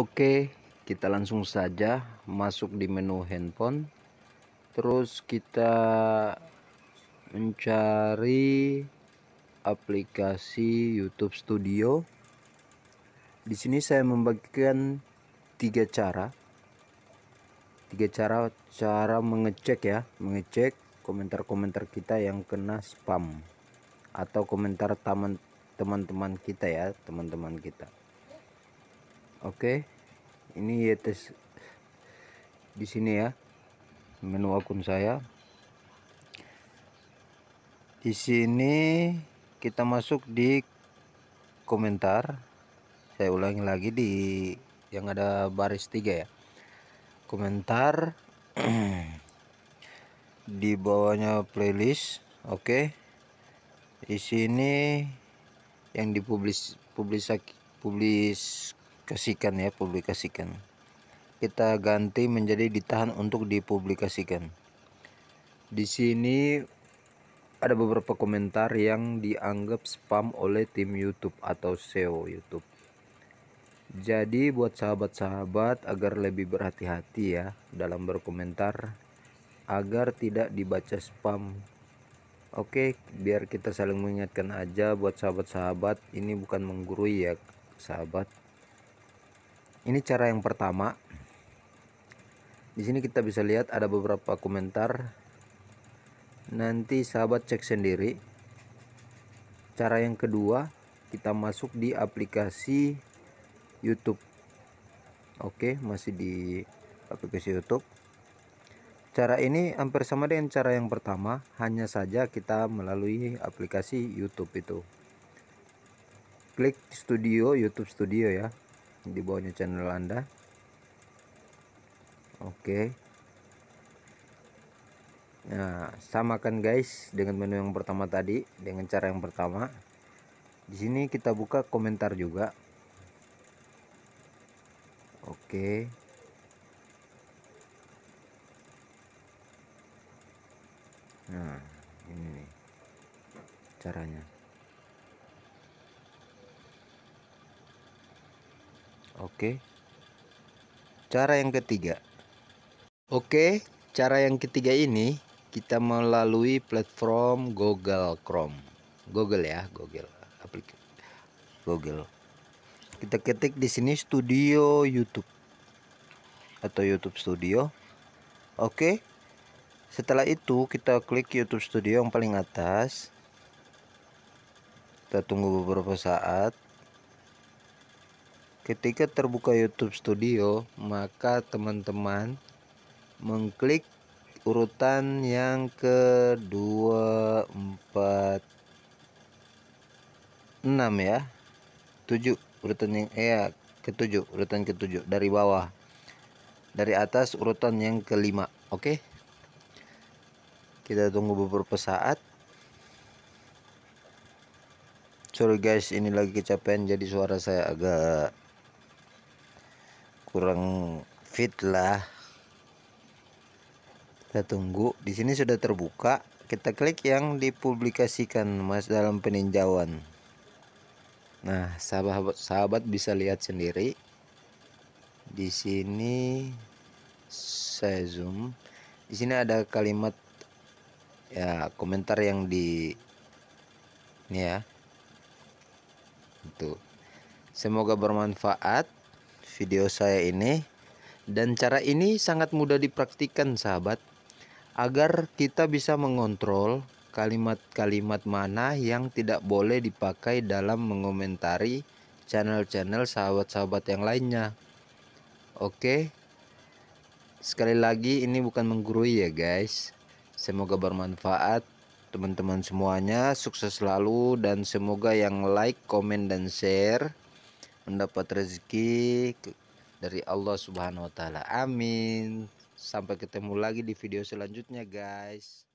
Oke, kita langsung saja masuk di menu handphone. Terus kita mencari aplikasi YouTube Studio. Di sini saya membagikan tiga cara. Tiga cara cara mengecek ya, mengecek komentar-komentar kita yang kena spam atau komentar teman-teman kita ya, teman-teman kita. Oke. Ini ya tes di sini ya. Menu akun saya. Di sini kita masuk di komentar. Saya ulangi lagi di yang ada baris tiga ya. Komentar di bawahnya playlist. Oke. Di sini yang dipublis publis publis kasihkan ya publikasikan kita ganti menjadi ditahan untuk dipublikasikan di sini ada beberapa komentar yang dianggap spam oleh tim YouTube atau SEO YouTube jadi buat sahabat-sahabat agar lebih berhati-hati ya dalam berkomentar agar tidak dibaca spam Oke, biar kita saling mengingatkan aja buat sahabat-sahabat, ini bukan menggurui ya, sahabat ini cara yang pertama di sini kita bisa lihat ada beberapa komentar nanti sahabat cek sendiri cara yang kedua kita masuk di aplikasi YouTube Oke masih di aplikasi YouTube cara ini hampir sama dengan cara yang pertama hanya saja kita melalui aplikasi YouTube itu klik studio YouTube studio ya di bawahnya channel anda oke okay. nah samakan guys dengan menu yang pertama tadi dengan cara yang pertama di sini kita buka komentar juga oke nah ini nih caranya Oke. Cara yang ketiga. Oke, cara yang ketiga ini kita melalui platform Google Chrome. Google ya, Google. Aplik Google. Kita ketik di sini Studio YouTube atau YouTube Studio. Oke. Setelah itu kita klik YouTube Studio yang paling atas. Kita tunggu beberapa saat. Ketika terbuka YouTube Studio, maka teman-teman mengklik urutan yang kedua empat enam ya tujuh urutan yang eh ke ya, ketujuh urutan ketujuh dari bawah dari atas urutan yang kelima oke okay? kita tunggu beberapa saat sorry guys ini lagi kecapean jadi suara saya agak kurang fit lah kita tunggu di sini sudah terbuka kita klik yang dipublikasikan mas dalam peninjauan nah sahabat sahabat bisa lihat sendiri di sini saya zoom di sini ada kalimat ya komentar yang di ini ya itu semoga bermanfaat video saya ini dan cara ini sangat mudah dipraktikkan sahabat agar kita bisa mengontrol kalimat-kalimat mana yang tidak boleh dipakai dalam mengomentari channel-channel sahabat-sahabat yang lainnya oke sekali lagi ini bukan menggurui ya guys semoga bermanfaat teman-teman semuanya sukses selalu dan semoga yang like, komen, dan share mendapat rezeki dari Allah Subhanahu wa taala. Amin. Sampai ketemu lagi di video selanjutnya, guys.